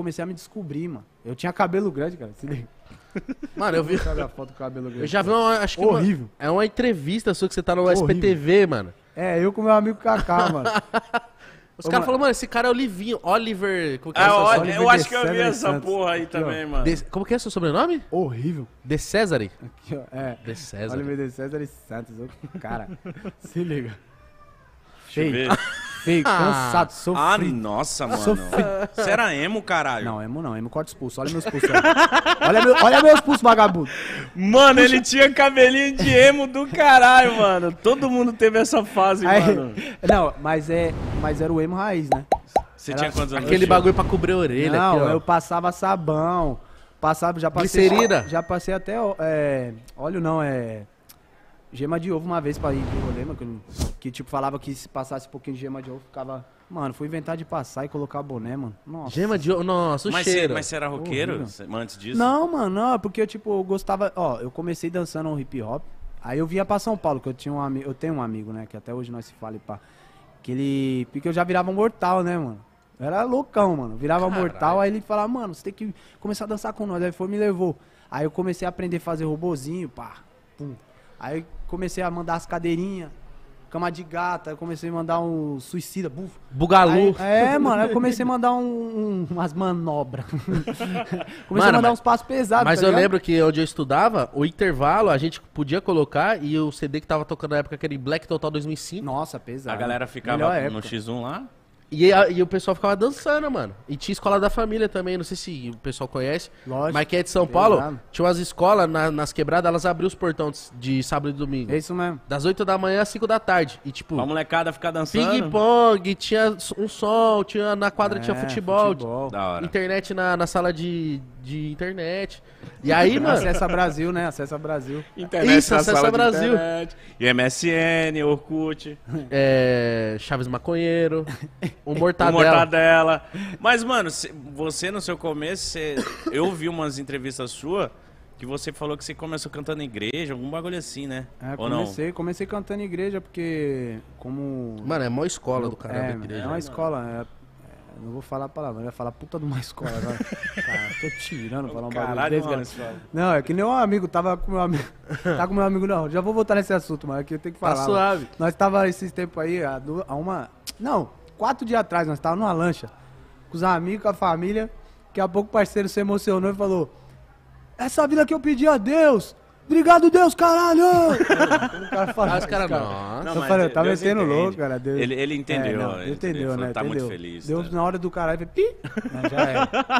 comecei a me descobrir, mano. Eu tinha cabelo grande, cara. Se liga. Mano, eu vi. Sabe a foto com cabelo grande? Eu já vi uma. Acho que Horrível. Uma, é uma entrevista sua que você tá no Horrível. SPTV, mano. É, eu com meu amigo Kaká, mano. Os caras falaram, mano, esse cara é Olivinho, Oliver. Como que é, é o, Oliver eu acho que eu vi essa Santos. porra aí Aqui, também, mano. De, como que é seu sobrenome? Horrível. De César. Aqui, ó, é. De César. Oliver De César Santos. Cara, se liga. Deixa eu ver feio, ah. cansado, ah, sofri. Ah, nossa, mano. Sofri. Você era emo, caralho? Não, emo não. Emo corta os pulsos. Olha meus pulsos. olha, meu, olha meus pulsos, vagabundo. Mano, ele tinha cabelinho de emo do caralho, mano. Todo mundo teve essa fase, Aí, mano. Não, mas, é, mas era o emo raiz, né? Você era tinha quantos anos? Aquele bagulho pra cobrir a orelha. Não, aqui, eu passava sabão. Passava, já passei. Glicerina? Já passei até. É, óleo não, é. Gema de ovo uma vez pra ir pro rolê, mano. Que, tipo, falava que se passasse um pouquinho de gema de ovo, ficava. Mano, fui inventar de passar e colocar boné, mano. Nossa. Gema de ovo. Nossa, o mas cheiro. mas você era roqueiro oh, antes disso? Não, mano, não. Porque, eu tipo, eu gostava. Ó, eu comecei dançando um hip hop. Aí eu vinha pra São Paulo, que eu tinha um amigo. Eu tenho um amigo, né? Que até hoje nós se fala e pá. Que ele. Porque eu já virava mortal, né, mano? Eu era loucão, mano. Virava Caralho. mortal. Aí ele falava, mano, você tem que começar a dançar com nós. Aí foi me levou. Aí eu comecei a aprender a fazer robozinho, pá. Pum. Aí comecei a mandar as cadeirinhas. Cama de gata, comecei a mandar um suicida, buf. Bugalu. Aí, é, mano, eu comecei a mandar um, um, umas manobras. comecei mano, a mandar mas, uns passos pesados. Mas tá eu lembro que onde eu estudava, o intervalo a gente podia colocar e o CD que tava tocando na época, aquele Black Total 2005. Nossa, pesado. A galera ficava no X1 lá. E, a, e o pessoal ficava dançando, mano. E tinha escola da família também, não sei se o pessoal conhece. Lógico. Mas que é de São Paulo, tinha umas escolas na, nas quebradas, elas abriam os portões de sábado e domingo. É isso mesmo. Das 8 da manhã às 5 da tarde. E tipo. A molecada ficar dançando. Ping-pong, tinha um sol, tinha, na quadra é, tinha futebol. futebol. Internet na, na sala de, de internet. E aí, mano. Acessa Brasil, né? Acessa Brasil. Internet Isso, acessa Brasil. Internet, e MSN, Orkut. É, Chaves Maconheiro. O mortadela. O mortadela. Mas, mano, você no seu começo, você... eu vi umas entrevistas suas que você falou que você começou cantando igreja, algum bagulho assim, né? É, Ou comecei, não? comecei cantando igreja porque como... Mano, é mó escola eu, do cara é, igreja. É uma né? escola, é, é, não vou falar a palavra, ia falar puta de uma escola agora. Cara, tá, tô tirando falar um bagulho desse, cara. Não, é que nem um amigo, tava com meu amigo. Tá com meu amigo, não. Já vou voltar nesse assunto, mas aqui é eu tenho que tá falar. Tá suave. Nós tava esses tempos aí, a, uma. Não, quatro dias atrás, nós estávamos numa lancha, com os amigos, com a família. Daqui a pouco o parceiro se emocionou e falou: Essa vida que eu pedi a Deus, Obrigado, Deus, caralho! o cara falou, ah, os caras, cara, nossa. Não, eu falei, eu tava Deus entende. louco, cara. Deus... Ele, ele entendeu. É, não, ele entendeu, né? Falou, tá entendeu. muito feliz. Deus, tá. na hora do caralho, pi, já é.